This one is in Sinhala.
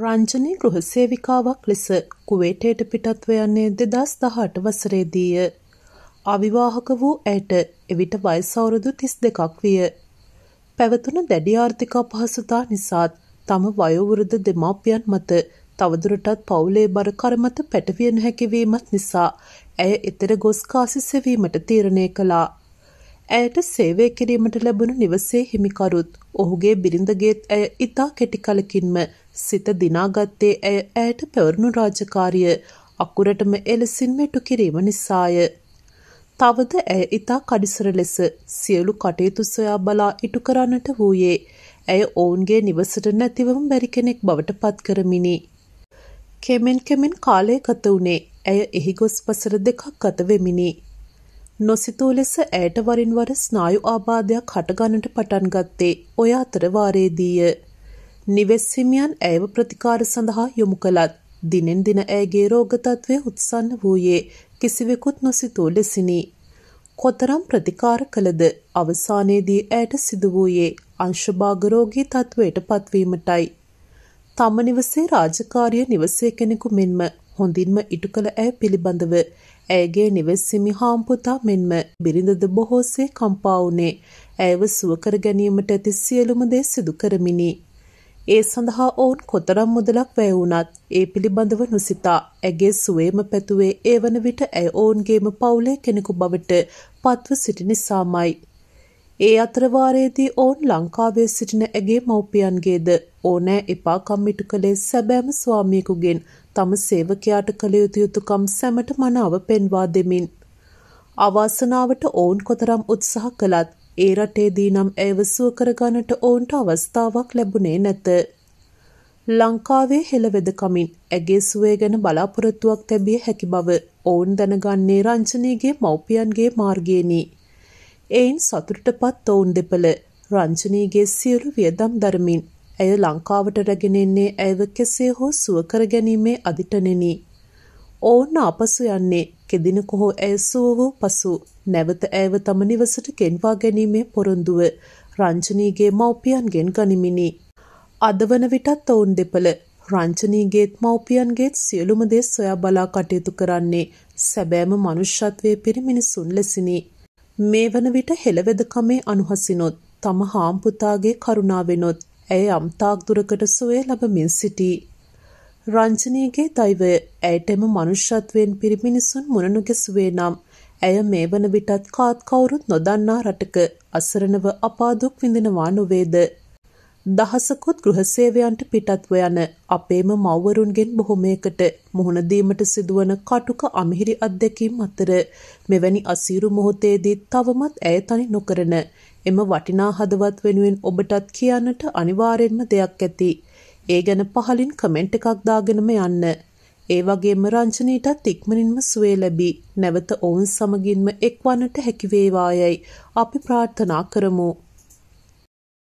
රංජනී ගෘහ සේවිකාවක් ලෙස කුවේටයට පිටත්ව යන්නේ දෙදස් දහට වසරේදීය. අවිවාහක වූ ඇයට එවිට වයිසවුරුදු තිස් දෙකක් විය. පැවතුන දැඩි ආර්ථික අපහසුතා නිසාත් තම වයෝවෘද දෙමාපියන් මත තවදුරටත් පවුලේ බර කරමත පැටවිය නොහැකිවීමත් නිසා ඇය එතර ගොස් කාසිසෙවීමට තීරණය කළා. ඇයට සේවය කිරීමට ලැබුණු නිවසේ හිමිකරුත් ඔහුගේ බිරිඳගේත් ඇය ඉතා කෙටිකලකින්ම සිත දිනාගත්තේ ඇය ඇයට පැවරුණු රාජකාරිය අකුරටම එලෙසින් මෙටු කිරීම නිසාය. තවද ඇය ඉතා කඩිසර ලෙස සියලු කටයුතු සොයා බලා ඉටු කරන්නට වූයේ ඇය ඔවුන්ගේ නිවසට නැතිවම බැරි කෙනෙක් බවට පත් කරමිනි. කෙමෙන් කෙමෙන් කාලය ගත වුණේ ඇය එහි ගොස් පසර දෙකක් ගත වෙමිනි. නොසිතූ ලෙස ඇයට වරින්වර ස්නායු ආබාධයක් හටගන්නට පටන් ගත්තේ ඔය අතර වාරයේදීය. නිවෙස් හිමියන් ඇයව ප්‍රතිකාර සඳහා යොමු කළත් දිනෙන් දින ඇයගේ රෝග තත්ත්වය උත්සන්න වූයේ කිසිවෙකුත් නොසිතූ ලෙසිනි. කොතරම් ප්‍රතිකාර කළද අවසානයේදී ඇයට සිදු වූයේ අංශභාග රෝගී තත්ත්වයට පත්වීමටයි. තම නිවසේ රාජකාරිය නිවසේ කෙනෙකු මෙන්ම හොඳින්ම ඉටු කළ ඇය පිළිබඳව ඇයගේ නිවෙස්සිමි හාම්පුතා මෙන්ම බිරිඳද බොහෝසේ කම්පා වුණේ ඇයව සුවකර ගැනීමට ඇති සියලුම දේ සිදු කරමිනි. ඒ සඳහා ඔවුන් කොතරම් මුදලක් වැය වුණත් ඒ පිළිබඳව නොසිතා ඇගේ සුවේම පැතුවේ ඒ වන විට ඇය ඔවුන්ගේම පවුලේ කෙනෙකු බවට පත්ව සිටි නිසාමයි. ඒ අතරවාරයේදී ඔවුන් ලංකාවේ සිටින ඇගේ මව්පියන්ගේද ඕනෑ එපා කම්මිටු කළේ සැබෑම ස්වාමියෙකුගෙන් තම සේවකයාට කළ යුතු යුතුකම් සැමට මනාව පෙන්වා දෙමින්. අවාසනාවට ඔවුන් කොතරම් උත්සාහ කළත් ඒ රටේදී නම් ඇයව සුව කරගන්නට ඔවුන්ට අවස්ථාවක් ලැබුණේ නැත. ලංකාවේ හෙළවෙදකමින් ඇගේ සුවේ ගැන බලාපොරොත්තුවක් තැබිය හැකි බව ඔවුන් දැනගන්නේ රංචනීගේ මව්පියන්ගේ මාර්ගයේනි. එයින් සතුටටපත් ඔවුන් දෙපළ රංජනීගේ සියලු වියදම් දරමින් ඇය ලංකාවට රැගෙන එන්නේ ඇයව කෙසේ හෝ සුව කර ගැනීමේ අදිටනෙනි. ඕන්න අපසු යන්නේ කෙදිනක හෝ ඇය සුව වූ පසු නැවත ඇයව තම නිවසට ගෙන්වා ගැනීමේ පොරොන්දුව රංජනීගේ මව්පියන්ගෙන් ගනිමිනි. අද වන විටත් ඔවුන් දෙපළ රංචනීගේත් මව්පියන්ගේත් සියලුම දේ සොයා බලා කටයුතු කරන්නේ සැබෑම මනුෂ්‍යත්වයේ පිරිමිනිසුන් ලෙසිනි. මේ වන විට හෙළවෙදකමේ අනුහසිනොත් තම හාම්පුතාගේ කරුණාවෙනොත් ඇය යම්තාක් දුරකට සුවය ලබමින් සිටී. රංජනීගේ දෛවය ඇයටම මනුෂ්‍යත්වයෙන් පිරිමිනිසුන් මුණනුගේ සුවේ නම් ඇය මේ වන විටත් කාත් කවුරුත් නොදන්නා රටක අසරණව අපාදුක් විඳිනවා නොවේද දහසකුත් ගෘහසේවයන්ට පිටත්ව යන අපේම මව්වරුන්ගෙන් බොහොමයකට මුහුණ දීමට සිදුවන කටුක අමිහිරි අත්දැකීම් අතර මෙවැනි අසීරු මොහොතේදී තවමත් ඇය තනි නොකරන එම වටිනා හදවත් වෙනුවෙන් ඔබටත් කියන්නට අනිවාර්යෙන්ම දෙයක් ඇති. ඒ ගැන පහලින් කමෙන්ට් එකක් දාගෙනම යන්න. ඒ වගේම රංජනීටත් ඉක්මනින්ම සුවේ ලැබී නැවත ඔවුන් සමගින්ම එක්වන්නට හැකිවේවායයි අපි ප්‍රාර්ථනා කරමු.